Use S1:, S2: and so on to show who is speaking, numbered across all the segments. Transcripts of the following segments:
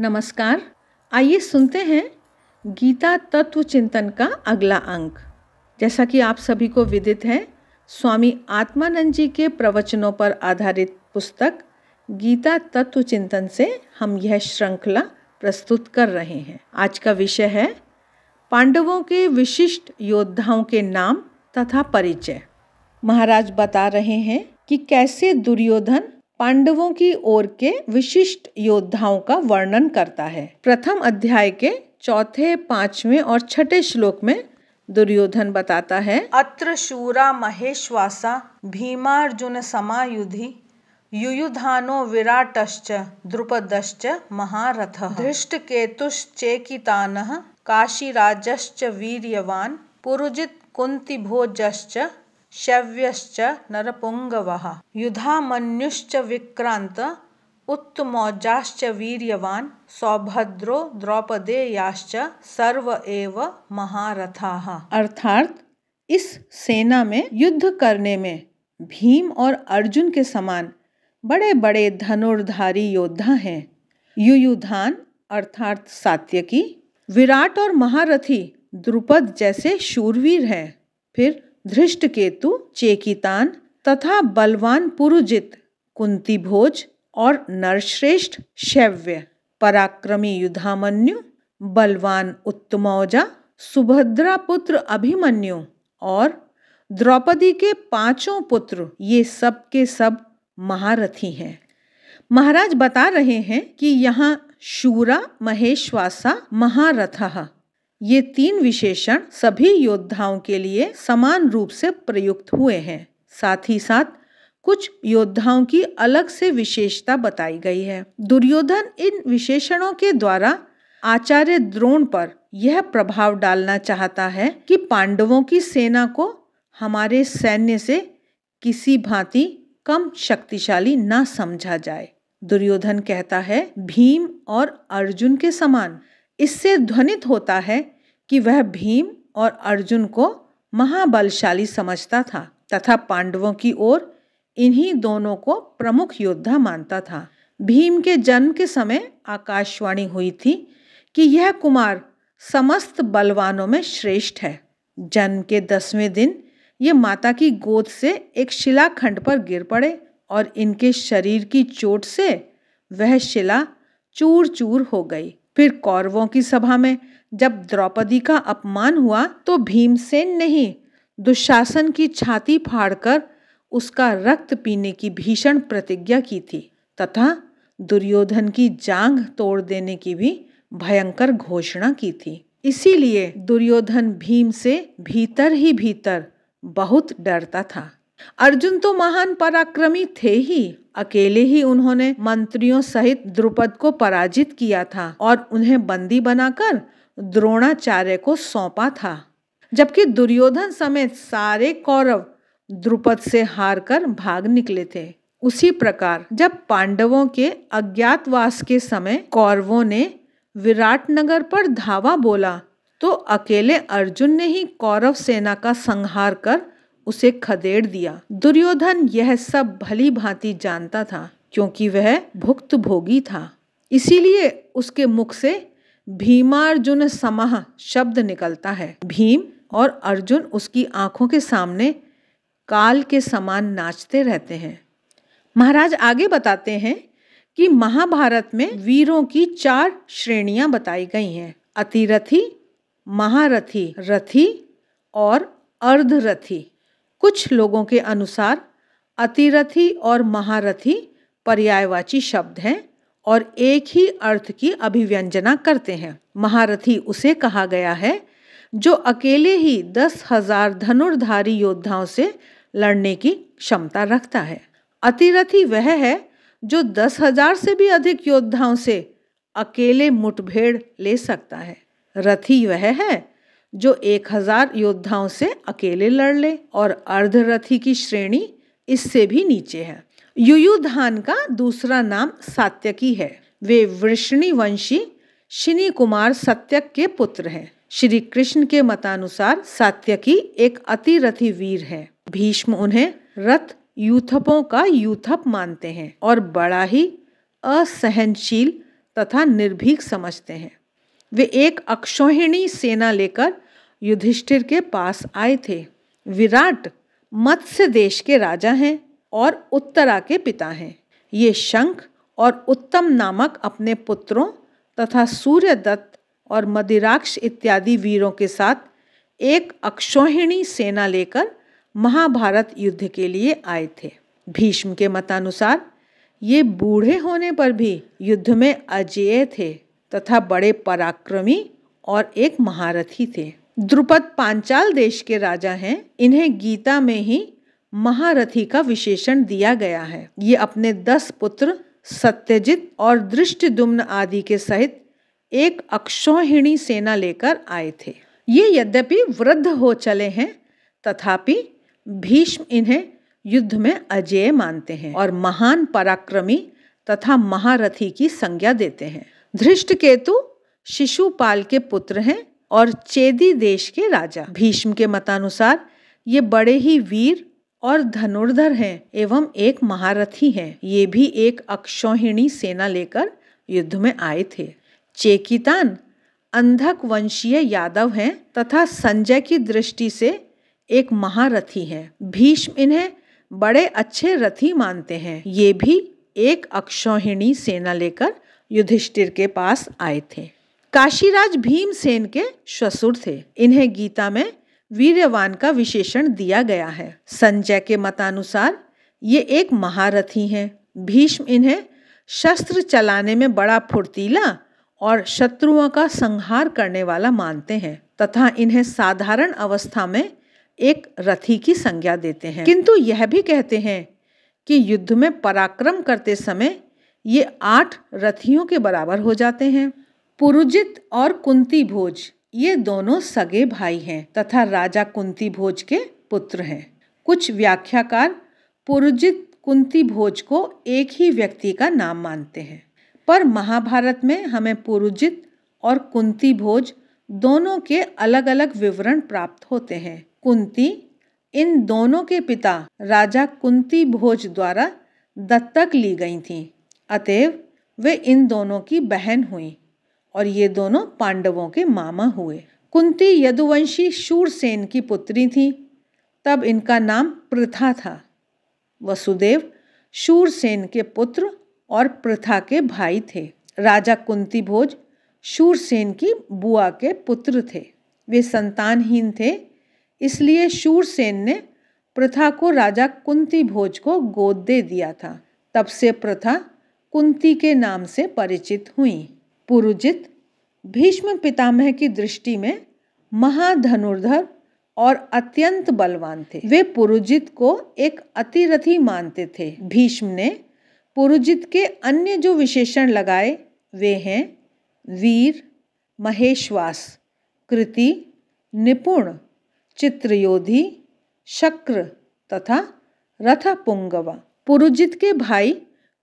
S1: नमस्कार आइए सुनते हैं गीता तत्व चिंतन का अगला अंक जैसा कि आप सभी को विदित है स्वामी आत्मानंद जी के प्रवचनों पर आधारित पुस्तक गीता तत्व चिंतन से हम यह श्रृंखला प्रस्तुत कर रहे हैं आज का विषय है पांडवों के विशिष्ट योद्धाओं के नाम तथा परिचय महाराज बता रहे हैं कि कैसे दुर्योधन पांडवों की ओर के विशिष्ट योद्धाओं का वर्णन करता है प्रथम अध्याय के चौथे पांचवें और छठे श्लोक में दुर्योधन बताता है अत्र शूरा महेश्वासा भीमार्जुन समायुधि युयुधानो विराटश्च द्रुपदश्च महारथ धृष्टकेतुश्चेकितानः काशीराजश्च वीर्यवान पुरुजित कुंतिभोजश्च शव्यश्च नरपुङ्गवः युधामन्युश्च विक्रान्त उत्तमौजाश्च वीर्यवान् सौभद्रो द्रौपदेयाश्च सर्व एव महारथाः अर्थात इस सेना में युद्ध करने में भीम और अर्जुन के समान बड़े बड़े धनुर्धारी योद्धा हैं युयुधान अर्थात सात्यकी विराट और महारथी द्रुपद जैसे शूरवीर हैं फिर धृष्ट केतु चेकितान तथा बलवान पुरुजित कुंती भोज और नरश्रेष्ठ शैव्य पराक्रमी युधामन्यु बलवान उत्तमौजा सुभद्रा पुत्र अभिमन्यु और द्रौपदी के पांचों पुत्र ये सब के सब महारथी हैं महाराज बता रहे हैं कि यहाँ शूरा महेश्वासा महारथ ये तीन विशेषण सभी योद्धाओं के लिए समान रूप से प्रयुक्त हुए हैं साथ ही साथ कुछ योद्धाओं की अलग से विशेषता बताई गई है दुर्योधन इन विशेषणों के द्वारा आचार्य द्रोण पर यह प्रभाव डालना चाहता है कि पांडवों की सेना को हमारे सैन्य से किसी भांति कम शक्तिशाली ना समझा जाए दुर्योधन कहता है भीम और अर्जुन के समान इससे ध्वनित होता है कि वह भीम और अर्जुन को महाबलशाली समझता था तथा पांडवों की ओर इन्हीं दोनों को प्रमुख योद्धा मानता था भीम के जन्म के समय आकाशवाणी हुई थी कि यह कुमार समस्त बलवानों में श्रेष्ठ है जन्म के दसवें दिन ये माता की गोद से एक शिलाखंड पर गिर पड़े और इनके शरीर की चोट से वह शिला चूर चूर हो गई फिर कौरवों की सभा में जब द्रौपदी का अपमान हुआ तो भीमसेन नहीं दुशासन की छाती फाड़कर उसका रक्त पीने की भीषण प्रतिज्ञा की थी तथा दुर्योधन की जांग तोड़ देने की भी भयंकर घोषणा की थी इसीलिए दुर्योधन भीम से भीतर ही भीतर बहुत डरता था अर्जुन तो महान पराक्रमी थे ही अकेले ही उन्होंने मंत्रियों सहित द्रुपद को पराजित किया था और उन्हें बंदी बनाकर द्रोणाचार्य को सौंपा था जबकि दुर्योधन समेत सारे कौरव द्रुपद से हारकर भाग निकले थे उसी प्रकार जब पांडवों के अज्ञातवास के समय कौरवों ने विराट नगर पर धावा बोला तो अकेले अर्जुन ने ही कौरव सेना का संहार कर उसे खदेड़ दिया दुर्योधन यह सब भली भांति जानता था क्योंकि वह भुक्त भोगी था इसीलिए उसके मुख से भीमार्जुन समाह शब्द निकलता है भीम और अर्जुन उसकी आंखों के सामने काल के समान नाचते रहते हैं महाराज आगे बताते हैं कि महाभारत में वीरों की चार श्रेणियां बताई गई हैं अतिरथी महारथी रथी और अर्धरथी कुछ लोगों के अनुसार अतिरथी और महारथी पर्यायवाची शब्द हैं और एक ही अर्थ की अभिव्यंजना करते हैं महारथी उसे कहा गया है जो अकेले ही दस हजार धनुर्धारी योद्धाओं से लड़ने की क्षमता रखता है अतिरथी वह है जो दस हजार से भी अधिक योद्धाओं से अकेले मुठभेड़ ले सकता है रथी वह है जो एक हजार योद्धाओं से अकेले लड़ ले और अर्धरथी की श्रेणी इससे भी नीचे है युयुधान का दूसरा नाम सात्यकी है वे वृष्णि वंशी शिनी कुमार सत्यक के पुत्र हैं श्री कृष्ण के मतानुसार सात्यकी एक अतिरथी वीर है भीष्म उन्हें रथ यूथपों का यूथप मानते हैं और बड़ा ही असहनशील तथा निर्भीक समझते हैं वे एक अक्षोहिणी सेना लेकर युधिष्ठिर के पास आए थे विराट मत्स्य देश के राजा हैं और उत्तरा के पिता हैं ये शंख और उत्तम नामक अपने पुत्रों तथा सूर्यदत्त और मदिराक्ष इत्यादि वीरों के साथ एक अक्षोहिणी सेना लेकर महाभारत युद्ध के लिए आए थे भीष्म के मतानुसार ये बूढ़े होने पर भी युद्ध में अजेय थे तथा बड़े पराक्रमी और एक महारथी थे द्रुपद पांचाल देश के राजा हैं इन्हें गीता में ही महारथी का विशेषण दिया गया है ये अपने दस पुत्र सत्यजित और दृष्टिदुम्न आदि के सहित एक अक्षौहिणी सेना लेकर आए थे ये यद्यपि वृद्ध हो चले हैं तथापि भीष्म इन्हें युद्ध में अजेय मानते हैं और महान पराक्रमी तथा महारथी की संज्ञा देते हैं धृष्ट केतु शिशुपाल के पुत्र हैं और चेदी देश के राजा भीष्म के मतानुसार ये बड़े ही वीर और धनुर्धर हैं एवं एक महारथी हैं ये भी एक अक्षौहिणी सेना लेकर युद्ध में आए थे चेकितान अंधक वंशीय यादव हैं तथा संजय की दृष्टि से एक महारथी हैं भीष्म इन्हें बड़े अच्छे रथी मानते हैं ये भी एक अक्षौहिणी सेना लेकर युधिष्ठिर के पास आए थे काशीराज भीमसेन के ससुर थे इन्हें गीता में वीरवान का विशेषण दिया गया है संजय के मतानुसार ये एक महारथी हैं भीष्म इन्हें शस्त्र चलाने में बड़ा फुर्तीला और शत्रुओं का संहार करने वाला मानते हैं तथा इन्हें साधारण अवस्था में एक रथी की संज्ञा देते हैं किंतु यह भी कहते हैं कि युद्ध में पराक्रम करते समय ये आठ रथियों के बराबर हो जाते हैं पुरुजित और कुंती भोज ये दोनों सगे भाई हैं तथा राजा कुंती भोज के पुत्र हैं कुछ व्याख्याकार पुरुजित कुंती भोज को एक ही व्यक्ति का नाम मानते हैं पर महाभारत में हमें पुरुजित और कुंती भोज दोनों के अलग अलग विवरण प्राप्त होते हैं कुंती इन दोनों के पिता राजा कुंती भोज द्वारा दत्तक ली गई थीं अतएव वे इन दोनों की बहन हुई और ये दोनों पांडवों के मामा हुए कुंती यदुवंशी शूरसेन की पुत्री थी तब इनका नाम प्रथा था वसुदेव शूरसेन के पुत्र और प्रथा के भाई थे राजा कुंती भोज शूरसेन की बुआ के पुत्र थे वे संतानहीन थे इसलिए शूरसेन ने प्रथा को राजा कुंती भोज को गोद दे दिया था तब से प्रथा कुंती के नाम से परिचित हुई पुरुजित भीष्म पितामह की दृष्टि में महाधनुर्धर और अत्यंत बलवान थे वे पुरुजित को एक अतिरथी मानते थे भीष्म ने पुरुजित के अन्य जो विशेषण लगाए वे हैं वीर महेश्वास कृति निपुण चित्रयोधी शक्र तथा रथपुंगवा पुरुजित के भाई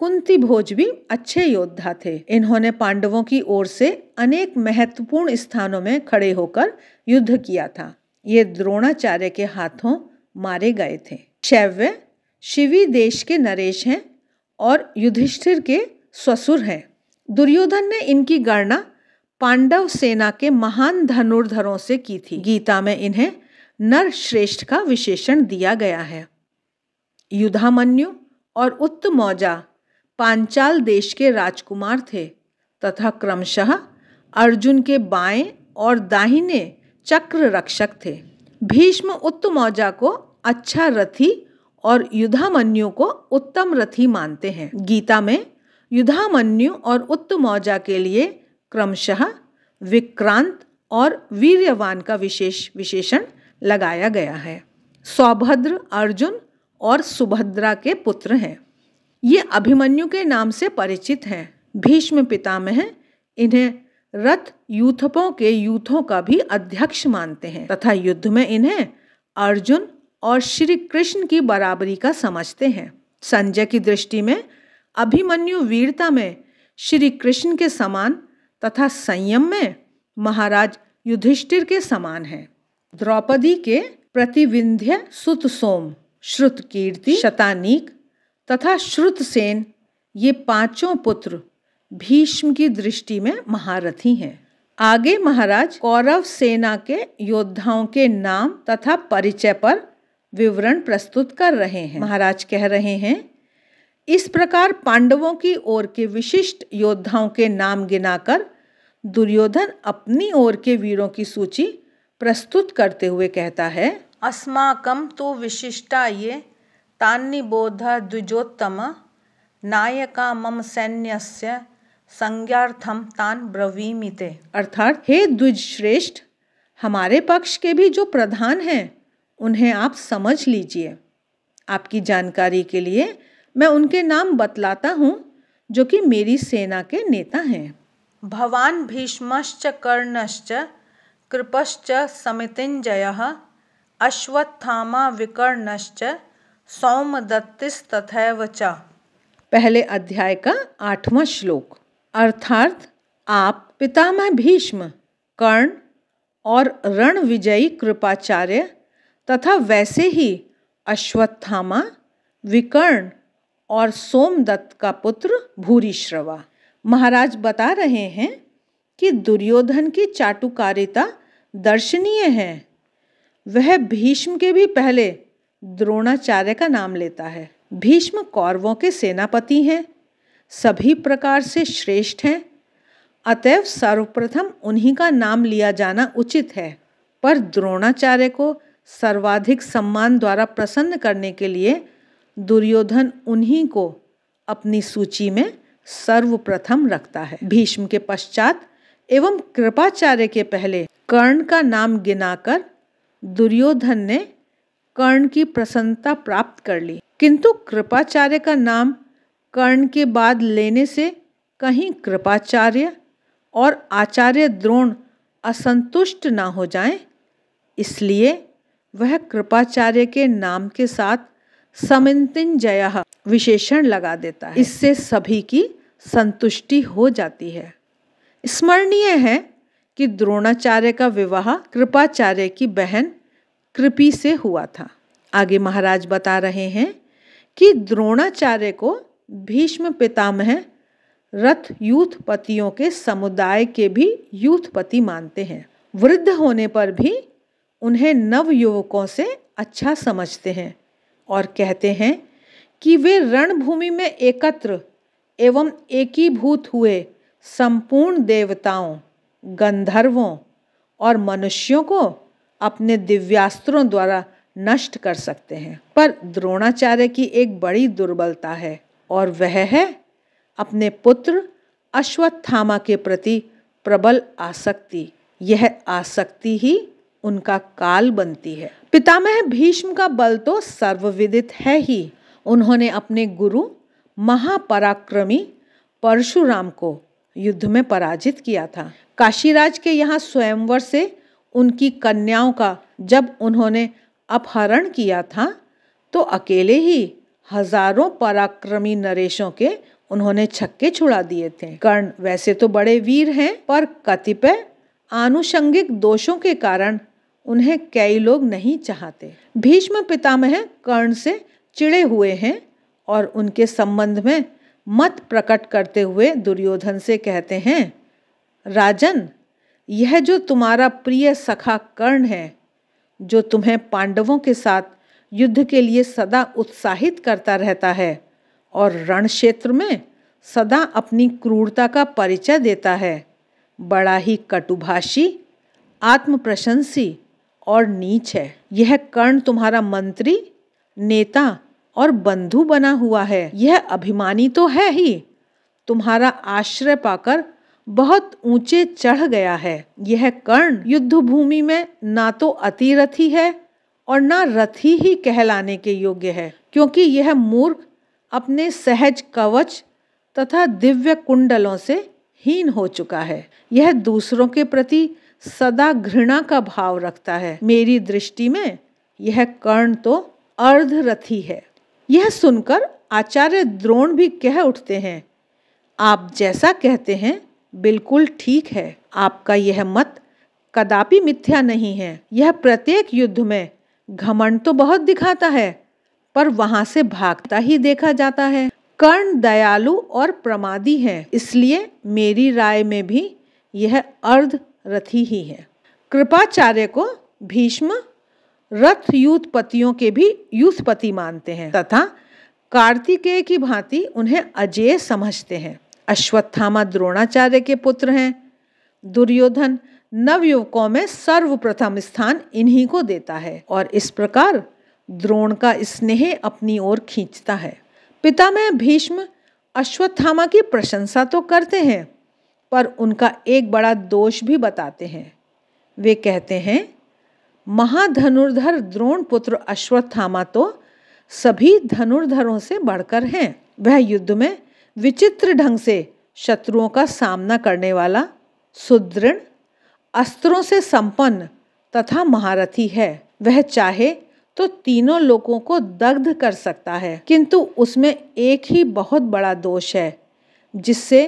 S1: कुंती भोज भी अच्छे योद्धा थे इन्होंने पांडवों की ओर से अनेक महत्वपूर्ण स्थानों में खड़े होकर युद्ध किया था ये द्रोणाचार्य के हाथों मारे गए थे शैव्य शिवी देश के नरेश हैं और युधिष्ठिर के ससुर हैं दुर्योधन ने इनकी गणना पांडव सेना के महान धनुर्धरों से की थी गीता में इन्हें नर श्रेष्ठ का विशेषण दिया गया है युधामन्यु और उत्तमौजा पांचाल देश के राजकुमार थे तथा क्रमशः अर्जुन के बाएं और दाहिने चक्र रक्षक थे भीष्म उत्तमौजा को अच्छा रथी और युधामन्यु को उत्तम रथी मानते हैं गीता में युधामन्यु और उत्तमौजा के लिए क्रमशः विक्रांत और वीर्यवान का विशेष विशेषण लगाया गया है सौभद्र अर्जुन और सुभद्रा के पुत्र हैं ये अभिमन्यु के नाम से परिचित हैं भीष्म पितामह इन्हें रथ यूथपों के यूथों का भी अध्यक्ष मानते हैं तथा युद्ध में इन्हें अर्जुन और श्री कृष्ण की बराबरी का समझते हैं संजय की दृष्टि में अभिमन्यु वीरता में श्री कृष्ण के समान तथा संयम में महाराज युधिष्ठिर के समान हैं द्रौपदी के प्रतिविंध्य सुत सोम श्रुत कीर्ति शतानीक तथा श्रुतसेन ये पांचों पुत्र भीष्म की दृष्टि में महारथी हैं आगे महाराज कौरव सेना के योद्धाओं के नाम तथा परिचय पर विवरण प्रस्तुत कर रहे हैं महाराज कह रहे हैं इस प्रकार पांडवों की ओर के विशिष्ट योद्धाओं के नाम गिनाकर दुर्योधन अपनी ओर के वीरों की सूची प्रस्तुत करते हुए कहता है अस्माकम तो विशिष्टा ये द्विजोत्तम नायका मम सैन्य संज्ञार्थम तान ब्रवीमि ते अर्थात हे द्विजश्रेष्ठ हमारे पक्ष के भी जो प्रधान हैं उन्हें आप समझ लीजिए आपकी जानकारी के लिए मैं उनके नाम बतलाता हूँ जो कि मेरी सेना के नेता हैं भवान भीष्मश्च कर्णश्च कृपश्च समितिंजय अश्वत्थामा विकर्णश्च सौम दत्तिस तथैव पहले अध्याय का आठवां श्लोक अर्थात आप पितामह भीष्म कर्ण और रण विजयी कृपाचार्य तथा वैसे ही अश्वत्थामा विकर्ण और सोमदत्त का पुत्र भूरिश्रवा महाराज बता रहे हैं कि दुर्योधन की चाटुकारिता दर्शनीय है वह भीष्म के भी पहले द्रोणाचार्य का नाम लेता है भीष्म कौरवों के सेनापति हैं सभी प्रकार से श्रेष्ठ हैं अतएव सर्वप्रथम उन्हीं का नाम लिया जाना उचित है पर द्रोणाचार्य को सर्वाधिक सम्मान द्वारा प्रसन्न करने के लिए दुर्योधन उन्हीं को अपनी सूची में सर्वप्रथम रखता है भीष्म के पश्चात एवं कृपाचार्य के पहले कर्ण का नाम गिनाकर दुर्योधन ने कर्ण की प्रसन्नता प्राप्त कर ली किंतु कृपाचार्य का नाम कर्ण के बाद लेने से कहीं कृपाचार्य और आचार्य द्रोण असंतुष्ट ना हो जाएं, इसलिए वह कृपाचार्य के नाम के साथ समिंतिन जया विशेषण लगा देता है इससे सभी की संतुष्टि हो जाती है स्मरणीय है कि द्रोणाचार्य का विवाह कृपाचार्य की बहन कृपी से हुआ था आगे महाराज बता रहे हैं कि द्रोणाचार्य को भीष्म पितामह रथ यूथ पतियों के समुदाय के भी यूथपति मानते हैं वृद्ध होने पर भी उन्हें नव युवकों से अच्छा समझते हैं और कहते हैं कि वे रणभूमि में एकत्र एवं एकीभूत हुए संपूर्ण देवताओं गंधर्वों और मनुष्यों को अपने दिव्यास्त्रों द्वारा नष्ट कर सकते हैं पर द्रोणाचार्य की एक बड़ी दुर्बलता है और वह है अपने पुत्र अश्वत्थामा के प्रति प्रबल आसक्ति यह आसक्ति ही उनका काल बनती है पितामह भीष्म का बल तो सर्वविदित है ही उन्होंने अपने गुरु महापराक्रमी परशुराम को युद्ध में पराजित किया था काशीराज के यहाँ स्वयंवर से उनकी कन्याओं का जब उन्होंने अपहरण किया था तो अकेले ही हजारों पराक्रमी नरेशों के उन्होंने छक्के छुड़ा दिए थे कर्ण वैसे तो बड़े वीर हैं पर कतिपय आनुषंगिक दोषों के कारण उन्हें कई लोग नहीं चाहते भीष्म पितामह कर्ण से चिड़े हुए हैं और उनके संबंध में मत प्रकट करते हुए दुर्योधन से कहते हैं राजन यह जो तुम्हारा प्रिय सखा कर्ण है जो तुम्हें पांडवों के साथ युद्ध के लिए सदा उत्साहित करता रहता है और रण क्षेत्र में सदा अपनी क्रूरता का परिचय देता है बड़ा ही कटुभाषी आत्म प्रशंसी और नीच है यह कर्ण तुम्हारा मंत्री नेता और बंधु बना हुआ है यह अभिमानी तो है ही तुम्हारा आश्रय पाकर बहुत ऊंचे चढ़ गया है यह कर्ण युद्ध भूमि में ना तो अतिरथी है और ना रथी ही कहलाने के योग्य है क्योंकि यह मूर्ख अपने सहज कवच तथा दिव्य कुंडलों से हीन हो चुका है यह दूसरों के प्रति सदा घृणा का भाव रखता है मेरी दृष्टि में यह कर्ण तो अर्धरथी है यह सुनकर आचार्य द्रोण भी कह उठते हैं आप जैसा कहते हैं बिल्कुल ठीक है आपका यह मत कदापि मिथ्या नहीं है यह प्रत्येक युद्ध में घमंड तो बहुत दिखाता है पर वहां से भागता ही देखा जाता है कर्ण दयालु और प्रमादी है इसलिए मेरी राय में भी यह अर्ध रथी ही है कृपाचार्य को भीष्म रथ युद्धपतियों के भी युद्धपति मानते हैं तथा कार्तिकेय की भांति उन्हें अजय समझते हैं अश्वत्थामा द्रोणाचार्य के पुत्र हैं दुर्योधन नवयुवकों में सर्वप्रथम स्थान इन्हीं को देता है और इस प्रकार द्रोण का स्नेह अपनी ओर खींचता है पिता में भीष्म अश्वत्थामा की प्रशंसा तो करते हैं पर उनका एक बड़ा दोष भी बताते हैं वे कहते हैं महाधनुर्धर द्रोण पुत्र अश्वत्थामा तो सभी धनुर्धरों से बढ़कर हैं वह युद्ध में विचित्र ढंग से शत्रुओं का सामना करने वाला सुदृढ़ अस्त्रों से संपन्न तथा महारथी है वह चाहे तो तीनों लोगों को दग्ध कर सकता है किंतु उसमें एक ही बहुत बड़ा दोष है जिससे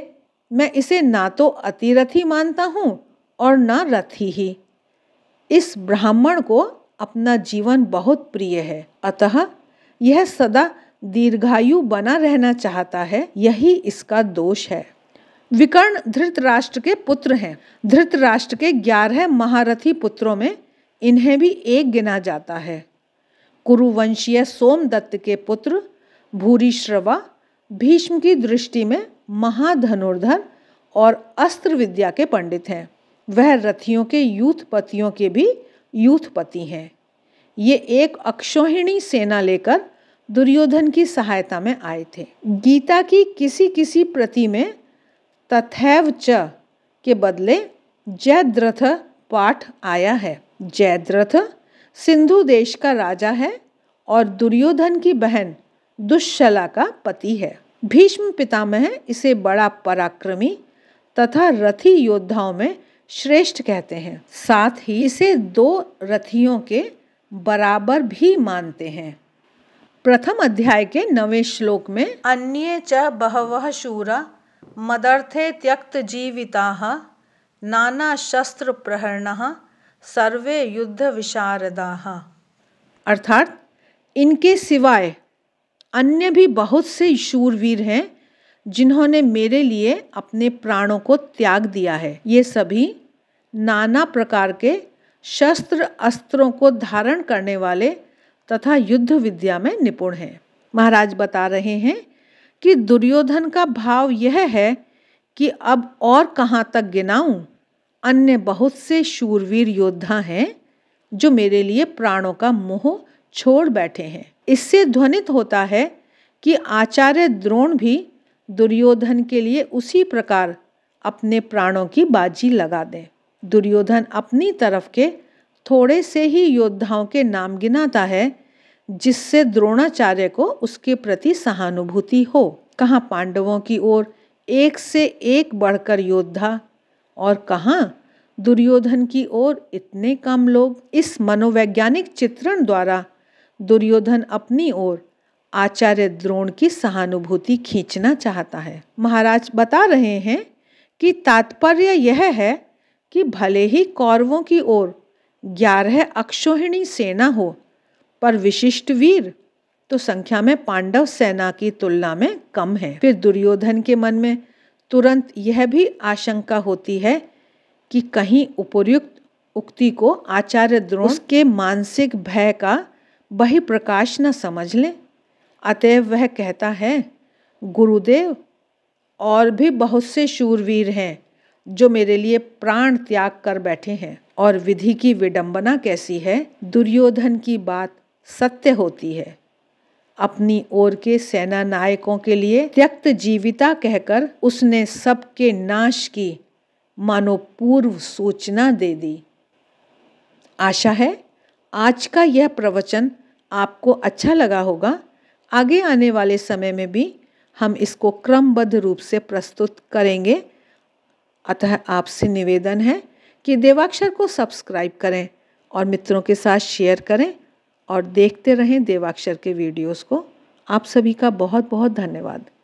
S1: मैं इसे ना तो अतिरथी मानता हूँ और ना रथी ही इस ब्राह्मण को अपना जीवन बहुत प्रिय है अतः यह सदा दीर्घायु बना रहना चाहता है यही इसका दोष है विकर्ण धृतराष्ट्र के पुत्र हैं धृतराष्ट्र के ग्यारह महारथी पुत्रों में इन्हें भी एक गिना जाता है कुरुवंशीय सोमदत्त के पुत्र भूरिश्रवा भीष्म की दृष्टि में महाधनुर्धर और अस्त्र विद्या के पंडित हैं वह रथियों के यूथ पतियों के भी यूथ पति हैं ये एक अक्षोहिणी सेना लेकर दुर्योधन की सहायता में आए थे गीता की किसी किसी प्रति में तथैव च के बदले जयद्रथ पाठ आया है जयद्रथ सिंधु देश का राजा है और दुर्योधन की बहन दुश्शला का पति है भीष्म पितामह इसे बड़ा पराक्रमी तथा रथी योद्धाओं में श्रेष्ठ कहते हैं साथ ही इसे दो रथियों के बराबर भी मानते हैं प्रथम अध्याय के नवे श्लोक में अन्य च बहव शूरा मदर्थे त्यक्त जीविता नाना शस्त्र प्रहरण सर्वे युद्ध विशारदा अर्थात इनके सिवाय अन्य भी बहुत से शूरवीर हैं जिन्होंने मेरे लिए अपने प्राणों को त्याग दिया है ये सभी नाना प्रकार के शस्त्र अस्त्रों को धारण करने वाले तथा युद्ध विद्या में निपुण हैं महाराज बता रहे हैं कि दुर्योधन का भाव यह है कि अब और कहाँ तक गिनाऊं अन्य बहुत से शूरवीर योद्धा हैं जो मेरे लिए प्राणों का मोह छोड़ बैठे हैं इससे ध्वनित होता है कि आचार्य द्रोण भी दुर्योधन के लिए उसी प्रकार अपने प्राणों की बाजी लगा दें दुर्योधन अपनी तरफ के थोड़े से ही योद्धाओं के नाम गिनाता है जिससे द्रोणाचार्य को उसके प्रति सहानुभूति हो कहाँ पांडवों की ओर एक से एक बढ़कर योद्धा और कहाँ दुर्योधन की ओर इतने कम लोग इस मनोवैज्ञानिक चित्रण द्वारा दुर्योधन अपनी ओर आचार्य द्रोण की सहानुभूति खींचना चाहता है महाराज बता रहे हैं कि तात्पर्य यह है कि भले ही कौरवों की ओर ग्यारह अक्षोहिणी सेना हो पर विशिष्ट वीर तो संख्या में पांडव सेना की तुलना में कम है फिर दुर्योधन के मन में तुरंत यह भी आशंका होती है कि कहीं उपर्युक्त उक्ति को आचार्य द्रोण के मानसिक भय का बहिप्रकाश न समझ लें अतएव वह कहता है गुरुदेव और भी बहुत से शूरवीर हैं जो मेरे लिए प्राण त्याग कर बैठे हैं और विधि की विडंबना कैसी है दुर्योधन की बात सत्य होती है अपनी ओर के सेना नायकों के लिए त्यक्त जीविता कहकर उसने सबके नाश की मानो पूर्व सूचना दे दी आशा है आज का यह प्रवचन आपको अच्छा लगा होगा आगे आने वाले समय में भी हम इसको क्रमबद्ध रूप से प्रस्तुत करेंगे अतः आपसे निवेदन है कि देवाक्षर को सब्सक्राइब करें और मित्रों के साथ शेयर करें और देखते रहें देवाक्षर के वीडियोस को आप सभी का बहुत बहुत धन्यवाद